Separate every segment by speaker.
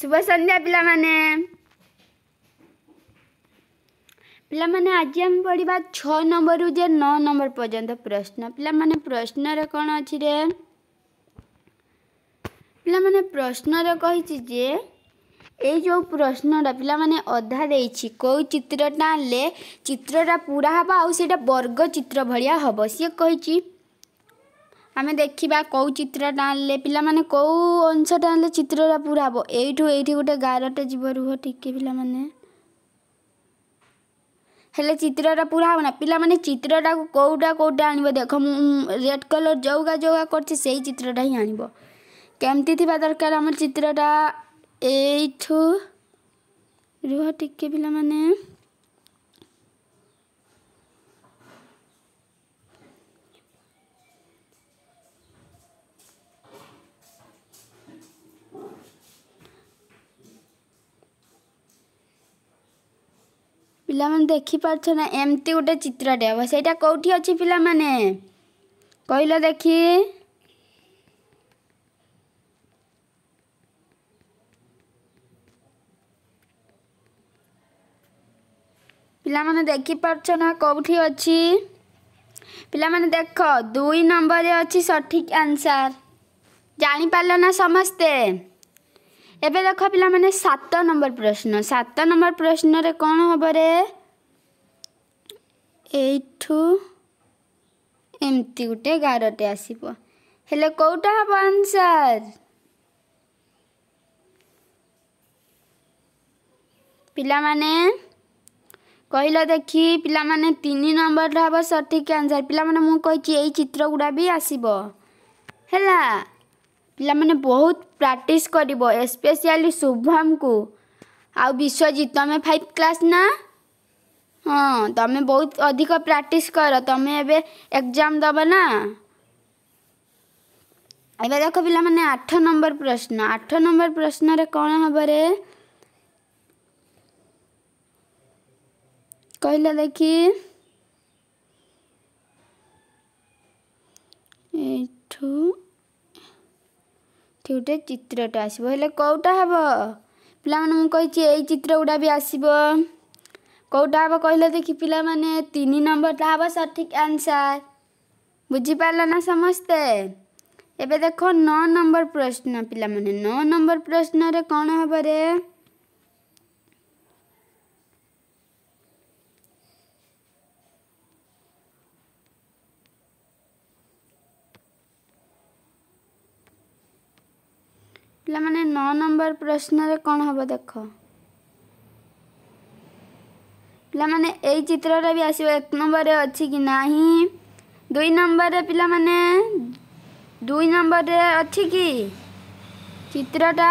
Speaker 1: शुभ संध्या पाने पाने आज आम पढ़ा छ नंबर जे नौ नंबर पर्यंत प्रश्न पाने प्रश्न कौन अच्छी पाने प्रश्न कही जो प्रश्नटा पाने अधा दे चित्रटा ले चित्रटा पूरा हाँ आईटा वर्ग चित्र भाया हम सी कही ची? ଆମେ ଦେଖିବା କେଉଁ ଚିତ୍ର ଟାଣିଲେ ପିଲାମାନେ କେଉଁ ଅଂଶ ଟାଣିଲେ ଚିତ୍ରଟା ପୁରା ହେବ ଏଇଠୁ ଏଇଠି ଗୋଟେ ଗାରଟେ ଯିବ ରୁହ ଟିକେ ପିଲାମାନେ ହେଲେ ଚିତ୍ରଟା ପୁରା ହେବ ନା ପିଲାମାନେ ଚିତ୍ରଟାକୁ କେଉଁଟା କେଉଁଟା ଆଣିବ ଦେଖ ମୁଁ ରେଡ୍ କଲର୍ ଯେଉଁଗା ଯେଉଁଗା କରିଛି ସେଇ ଚିତ୍ରଟା ହିଁ ଆଣିବ କେମିତି ଥିବା ଦରକାର ଆମ ଚିତ୍ରଟା ଏଇଠୁ ରୁହ ଟିକେ ପିଲାମାନେ ପିଲାମାନେ ଦେଖିପାରୁଛ ନା ଏମିତି ଗୋଟେ ଚିତ୍ରଟେ ହବ ସେଇଟା କେଉଁଠି ଅଛି ପିଲାମାନେ କହିଲ ଦେଖି ପିଲାମାନେ ଦେଖିପାରୁଛ ନା କେଉଁଠି ଅଛି ପିଲାମାନେ ଦେଖ ଦୁଇ ନମ୍ବରରେ ଅଛି ସଠିକ୍ ଆନ୍ସର୍ ଜାଣିପାରିଲ ନା ସମସ୍ତେ ଏବେ ଦେଖ ପିଲାମାନେ ସାତ ନମ୍ବର ପ୍ରଶ୍ନ ସାତ ନମ୍ବର ପ୍ରଶ୍ନରେ କ'ଣ ହେବରେ ଏଇଠୁ ଏମିତି ଗୋଟେ ଗାରଟେ ଆସିବ ହେଲେ କେଉଁଟା ହେବ ଆନ୍ସର୍ ପିଲାମାନେ କହିଲ ଦେଖି ପିଲାମାନେ ତିନି ନମ୍ବରଟା ହେବ ସଠିକ୍ ଆନ୍ସର୍ ପିଲାମାନେ ମୁଁ କହିଛି ଏଇ ଚିତ୍ର ଗୁଡ଼ା ବି ଆସିବ ହେଲା ପିଲାମାନେ ବହୁତ ପ୍ରାକ୍ଟିସ୍ କରିବ ଏସ୍ପେସିଆଲି ଶୁଭମକୁ ଆଉ ବିଶ୍ୱଜିତ ତମେ ଫାଇଭ୍ କ୍ଲାସ୍ ନା ହଁ ତମେ ବହୁତ ଅଧିକ ପ୍ରାକ୍ଟିସ୍ କର ତମେ ଏବେ ଏକ୍ଜାମ୍ ଦେବ ନା ଏବେ ଦେଖ ପିଲାମାନେ ଆଠ ନମ୍ବର ପ୍ରଶ୍ନ ଆଠ ନମ୍ବର ପ୍ରଶ୍ନରେ କ'ଣ ହେବରେ କହିଲ ଦେଖି ଏଠି ଗୋଟେ ଚିତ୍ରଟେ ଆସିବ ହେଲେ କେଉଁଟା ହେବ ପିଲାମାନେ ମୁଁ କହିଛି ଏଇ ଚିତ୍ର ଗୁଡ଼ା ବି ଆସିବ କେଉଁଟା ହେବ କହିଲେ ଦେଖି ପିଲାମାନେ ତିନି ନମ୍ବରଟା ହେବ ସଠିକ୍ ଆନ୍ସାର୍ ବୁଝିପାରିଲ ନା ସମସ୍ତେ ଏବେ ଦେଖ ନଅ ନମ୍ବର ପ୍ରଶ୍ନ ପିଲାମାନେ ନଅ ନମ୍ବର ପ୍ରଶ୍ନରେ କ'ଣ ହେବରେ ପିଲାମାନେ ନଅ ନମ୍ବର ପ୍ରଶ୍ନରେ କ'ଣ ହେବ ଦେଖ ପିଲାମାନେ ଏଇ ଚିତ୍ରରେ ବି ଆସିବ ଏକ ନମ୍ବରରେ ଅଛି କି ନାହିଁ ଦୁଇ ନମ୍ବରରେ ପିଲାମାନେ ଦୁଇ ନମ୍ବରରେ ଅଛି କି ଚିତ୍ରଟା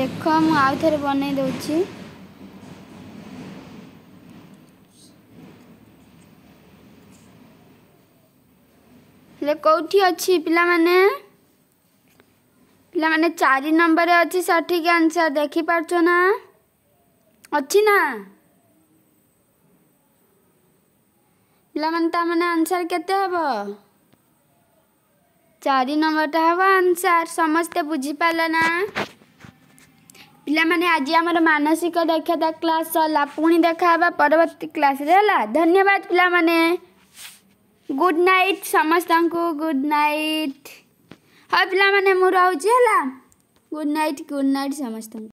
Speaker 1: ଦେଖ ମୁଁ ଆଉ ଥରେ ବନେଇ ଦେଉଛି ହେଲେ କେଉଁଠି ଅଛି ପିଲାମାନେ ପିଲାମାନେ ଚାରି ନମ୍ବରରେ ଅଛି ସଠିକ୍ ଆନ୍ସର୍ ଦେଖିପାରୁଛ ନା ଅଛି ନା ପିଲାମାନେ ତାମାନେ ଆନ୍ସର୍ କେତେ ହେବ ଚାରି ନମ୍ବରଟା ହେବ ଆନ୍ସର୍ ସମସ୍ତେ ବୁଝିପାରିଲ ନା ପିଲାମାନେ ଆଜି ଆମର ମାନସିକ ଦକ୍ଷତା କ୍ଲାସ୍ ସରିଲା ପୁଣି ଦେଖାହେବା ପରବର୍ତ୍ତୀ କ୍ଲାସ୍ରେ ହେଲା ଧନ୍ୟବାଦ ପିଲାମାନେ ଗୁଡ଼୍ ନାଇଟ୍ ସମସ୍ତଙ୍କୁ ଗୁଡ଼୍ ନାଇଟ୍ ଆଉ ପିଲାମାନେ ମୁଁ ରହୁଛି ହେଲା ଗୁଡ଼୍ ନାଇଟ୍ ଗୁଡ଼୍ ନାଇଟ୍ ସମସ୍ତଙ୍କୁ